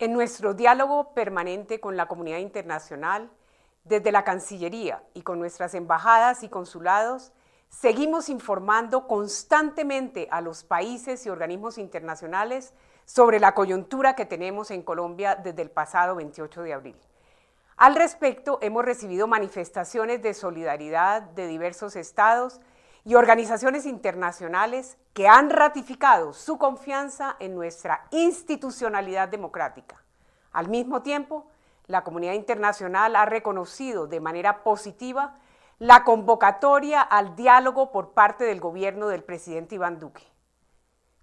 En nuestro diálogo permanente con la comunidad internacional, desde la Cancillería y con nuestras embajadas y consulados, seguimos informando constantemente a los países y organismos internacionales sobre la coyuntura que tenemos en Colombia desde el pasado 28 de abril. Al respecto, hemos recibido manifestaciones de solidaridad de diversos estados, y organizaciones internacionales que han ratificado su confianza en nuestra institucionalidad democrática. Al mismo tiempo, la comunidad internacional ha reconocido de manera positiva la convocatoria al diálogo por parte del gobierno del presidente Iván Duque.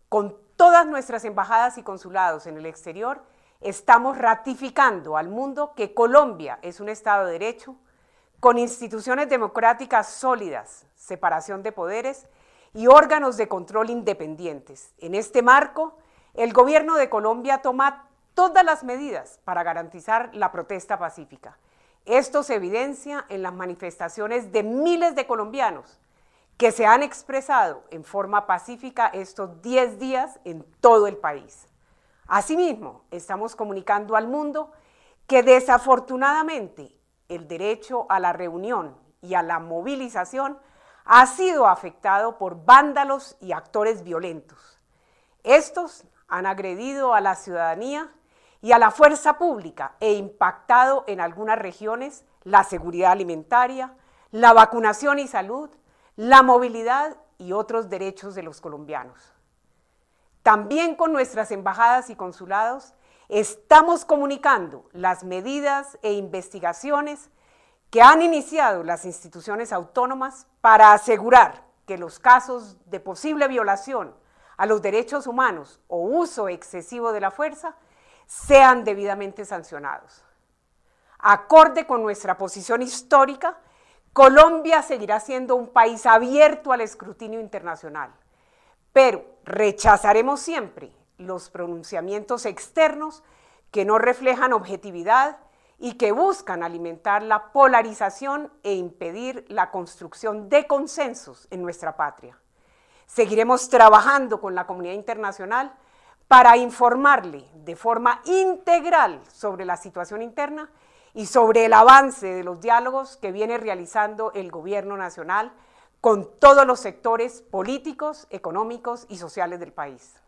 Con todas nuestras embajadas y consulados en el exterior, estamos ratificando al mundo que Colombia es un Estado de Derecho, con instituciones democráticas sólidas, separación de poderes y órganos de control independientes. En este marco, el gobierno de Colombia toma todas las medidas para garantizar la protesta pacífica. Esto se evidencia en las manifestaciones de miles de colombianos que se han expresado en forma pacífica estos 10 días en todo el país. Asimismo, estamos comunicando al mundo que desafortunadamente el derecho a la reunión y a la movilización ha sido afectado por vándalos y actores violentos. Estos han agredido a la ciudadanía y a la fuerza pública e impactado en algunas regiones la seguridad alimentaria, la vacunación y salud, la movilidad y otros derechos de los colombianos. También con nuestras embajadas y consulados estamos comunicando las medidas e investigaciones que han iniciado las instituciones autónomas para asegurar que los casos de posible violación a los derechos humanos o uso excesivo de la fuerza sean debidamente sancionados. Acorde con nuestra posición histórica, Colombia seguirá siendo un país abierto al escrutinio internacional, pero rechazaremos siempre los pronunciamientos externos que no reflejan objetividad y que buscan alimentar la polarización e impedir la construcción de consensos en nuestra patria. Seguiremos trabajando con la comunidad internacional para informarle de forma integral sobre la situación interna y sobre el avance de los diálogos que viene realizando el gobierno nacional con todos los sectores políticos, económicos y sociales del país.